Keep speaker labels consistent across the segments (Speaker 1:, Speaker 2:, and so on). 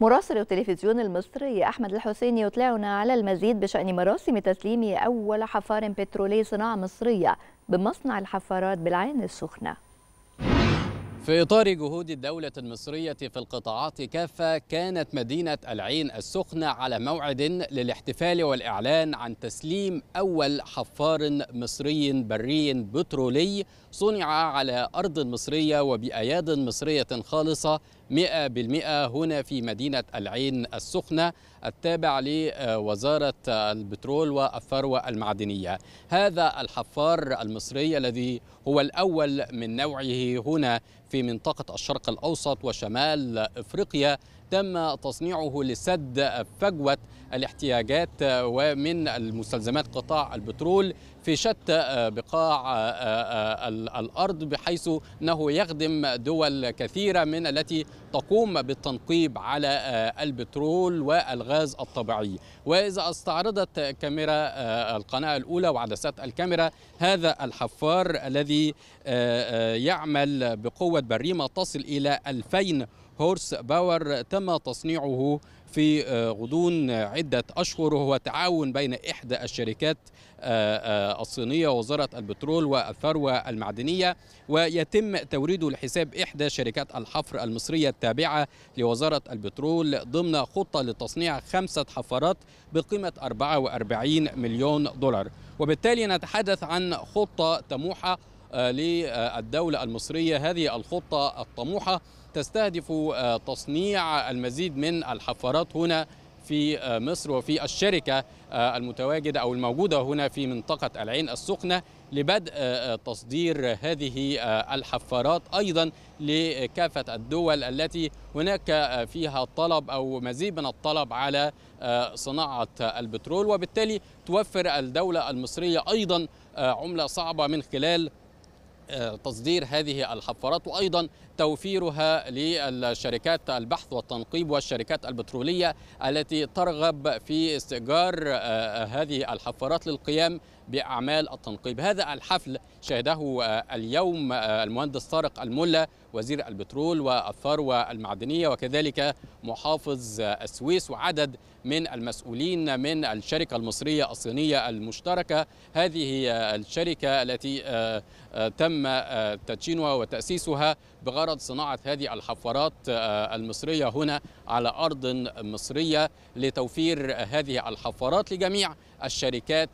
Speaker 1: مراسل التلفزيون المصري أحمد الحسيني يطلعنا على المزيد بشأن مراسم تسليم أول حفار بترولي صناعة مصرية بمصنع الحفارات بالعين السخنة في إطار جهود الدولة المصرية في القطاعات كافة كانت مدينة العين السخنة على موعد للاحتفال والإعلان عن تسليم أول حفار مصري بري بترولي صنع على أرض مصرية وبأياد مصرية خالصة 100% هنا في مدينة العين السخنة التابع لوزارة البترول والثروة المعدنية هذا الحفار المصري الذي هو الأول من نوعه هنا في منطقة الشرق الأوسط وشمال إفريقيا تم تصنيعه لسد فجوة الاحتياجات ومن المستلزمات قطاع البترول في شتى بقاع آه، آه، الارض بحيث انه يخدم دول كثيره من التي تقوم بالتنقيب على آه، البترول والغاز الطبيعي واذا استعرضت كاميرا القناه الاولى وعدسات الكاميرا هذا الحفار الذي يعمل بقوه بريمه تصل الى 2000 هورس باور تم تصنيعه في آه، غضون عدة أشهر وهو تعاون بين إحدى الشركات آه، آه، الصينية وزارة البترول والثروة المعدنية ويتم توريده لحساب إحدى شركات الحفر المصرية التابعة لوزارة البترول ضمن خطة لتصنيع خمسة حفرات بقيمة 44 مليون دولار وبالتالي نتحدث عن خطة طموحة للدولة المصرية هذه الخطة الطموحة تستهدف آه، تصنيع المزيد من الحفارات هنا في آه، مصر وفي الشركة آه، المتواجدة أو الموجودة هنا في منطقة العين السخنة لبدء تصدير هذه الحفارات أيضا لكافة الدول التي هناك فيها طلب أو مزيد من الطلب على صناعة البترول وبالتالي توفر الدولة المصرية أيضا عملة صعبة من خلال تصدير هذه الحفارات وايضا توفيرها للشركات البحث والتنقيب والشركات البتروليه التي ترغب في استئجار آه، آه، هذه الحفارات للقيام بأعمال التنقيب هذا الحفل شهده آه، اليوم آه، المهندس طارق الملا وزير البترول والثروة المعدنية وكذلك محافظ آه، السويس وعدد من المسؤولين من الشركة المصرية الصينية المشتركة هذه الشركة التي تم تدشينها وتأسيسها بغرض صناعة هذه الحفارات المصرية هنا على أرض مصرية لتوفير هذه الحفارات لجميع الشركات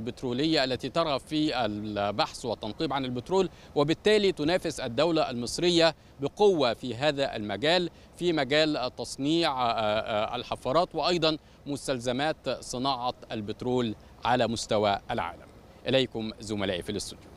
Speaker 1: البترولية التي ترغب في البحث والتنقيب عن البترول وبالتالي تنافس الدولة المصرية بقوة في هذا المجال في مجال تصنيع آه، آه، الحفارات وأيضا مستلزمات صناعة البترول على مستوى العالم إليكم زملائي في الاستوديو